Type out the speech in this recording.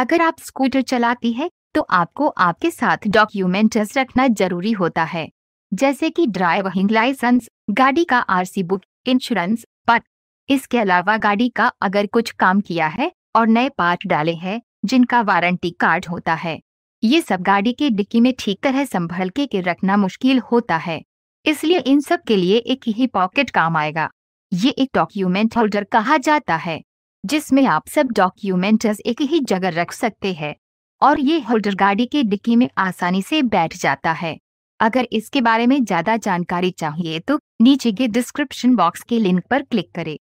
अगर आप स्कूटर चलाती है तो आपको आपके साथ डॉक्यूमेंट्स रखना जरूरी होता है जैसे कि ड्राइविंग लाइसेंस गाड़ी का आरसी बुक इंश्योरेंस पट इसके अलावा गाड़ी का अगर कुछ काम किया है और नए पार्ट डाले हैं जिनका वारंटी कार्ड होता है ये सब गाड़ी के डिक्की में ठीक तरह संभल के, के रखना मुश्किल होता है इसलिए इन सब के लिए एक ही पॉकेट काम आएगा ये एक डॉक्यूमेंट होल्डर कहा जाता है जिसमें आप सब डॉक्यूमेंट्स एक ही जगह रख सकते हैं और ये होल्डर गाड़ी के डिक्की में आसानी से बैठ जाता है अगर इसके बारे में ज्यादा जानकारी चाहिए तो नीचे के डिस्क्रिप्शन बॉक्स के लिंक पर क्लिक करें